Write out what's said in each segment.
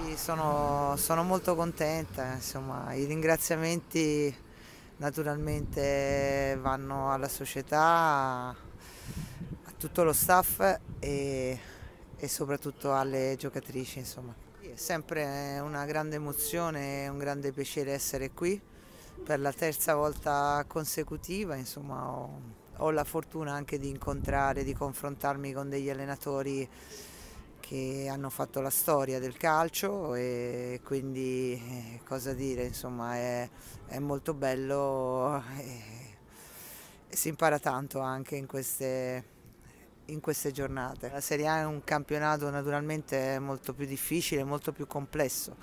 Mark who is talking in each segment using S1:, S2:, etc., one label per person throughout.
S1: Sì, sono, sono molto contenta, insomma, i ringraziamenti naturalmente vanno alla società, a tutto lo staff e, e soprattutto alle giocatrici. Insomma. È sempre una grande emozione e un grande piacere essere qui per la terza volta consecutiva, insomma, ho, ho la fortuna anche di incontrare, di confrontarmi con degli allenatori che hanno fatto la storia del calcio e quindi eh, cosa dire, insomma è, è molto bello e, eh, e, si impara tanto anche in queste, in queste giornate. La Serie A è un campionato naturalmente molto più difficile, molto più complesso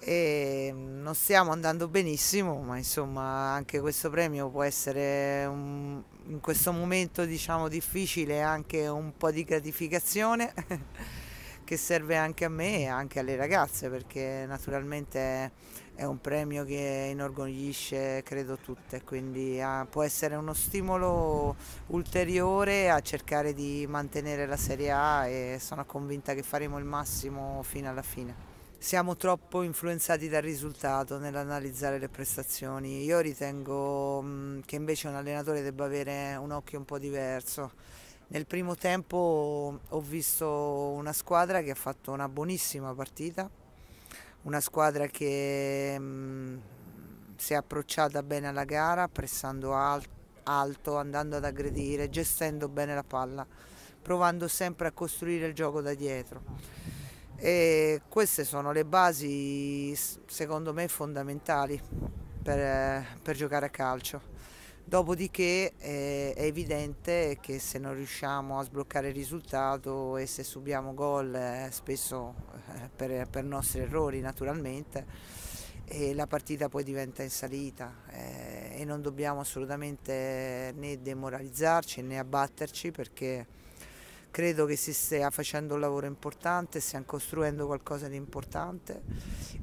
S1: e non stiamo andando benissimo, ma insomma anche questo premio può essere un, in questo momento diciamo difficile anche un po' di gratificazione che serve anche a me e anche alle ragazze perché naturalmente è un premio che inorgoglisce credo tutte, quindi ah, può essere uno stimolo ulteriore a cercare di mantenere la Serie A e sono convinta che faremo il massimo fino alla fine siamo troppo influenzati dal risultato nell'analizzare le prestazioni. Io ritengo mm, che invece un allenatore debba avere un occhio un po' diverso. Nel primo tempo ho visto una squadra che ha fatto una buonissima partita, una squadra che mm, si è approcciata bene alla gara, pressando alto, andando ad aggredire, gestendo bene la palla, provando sempre a costruire il gioco da dietro e queste sono le basi secondo me fondamentali per, per giocare a calcio. Dopodiché è, eh, è evidente che se non riusciamo a sbloccare il risultato e se subiamo gol eh, spesso eh, per, per, nostri errori naturalmente la partita poi diventa in salita eh, e non dobbiamo assolutamente eh, né demoralizzarci né abbatterci perché credo che si stia facendo un lavoro importante, stiamo costruendo qualcosa di importante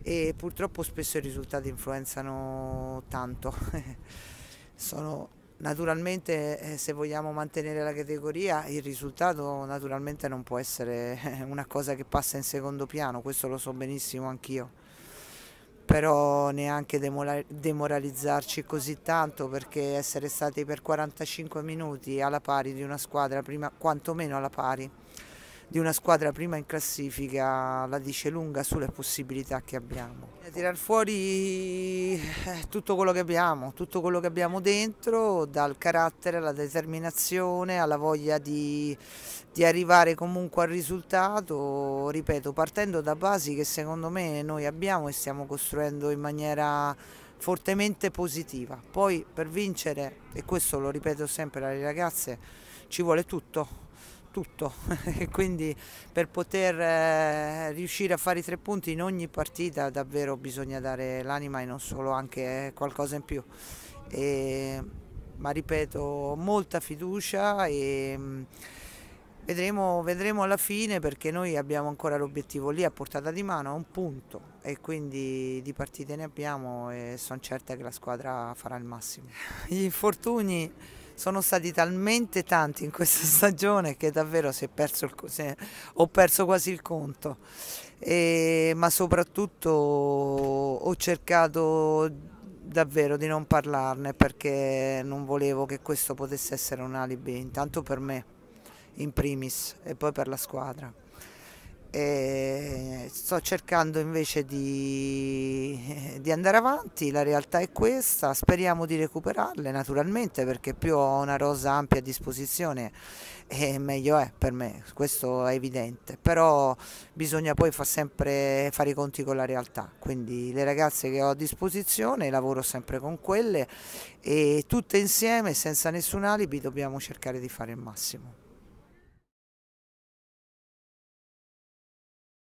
S1: e purtroppo spesso i risultati influenzano tanto. Sono, naturalmente eh, se vogliamo mantenere la categoria il risultato naturalmente non può essere una cosa che passa in secondo piano, questo lo so benissimo anch'io però neanche demoralizzarci così tanto perché essere stati per 45 minuti alla pari di una squadra, prima, quantomeno alla pari, di una squadra prima in classifica la dice lunga sulle possibilità che abbiamo. Tirar fuori eh, tutto quello che abbiamo, tutto quello che abbiamo dentro, dal carattere alla determinazione, alla voglia di, di arrivare comunque al risultato, ripeto, partendo da basi che secondo me noi abbiamo e stiamo costruendo in maniera fortemente positiva. Poi per vincere, e questo lo ripeto sempre alle ragazze, ci vuole tutto, tutto e quindi per poter eh, riuscire a fare i tre punti in ogni partita davvero bisogna dare l'anima e non solo anche qualcosa in più. E, ma ripeto, molta fiducia e mm, vedremo, vedremo alla fine perché noi abbiamo ancora l'obiettivo lì a portata di mano, a un punto e quindi di partite ne abbiamo e sono certa che la squadra farà il massimo. Gli infortuni sono stati talmente tanti in questa stagione che davvero perso il, ho perso quasi il conto, e, ma soprattutto ho cercato davvero di non parlarne perché non volevo che questo potesse essere un alibi, intanto per me in primis e poi per la squadra sto cercando invece di, di, andare avanti, la realtà è questa, speriamo di recuperarle naturalmente perché più ho una rosa ampia a disposizione e meglio è per me, questo è evidente, però bisogna poi fa sempre fare i conti con la realtà, quindi le ragazze che ho a disposizione lavoro sempre con quelle e tutte insieme senza nessun alibi dobbiamo cercare di fare il massimo.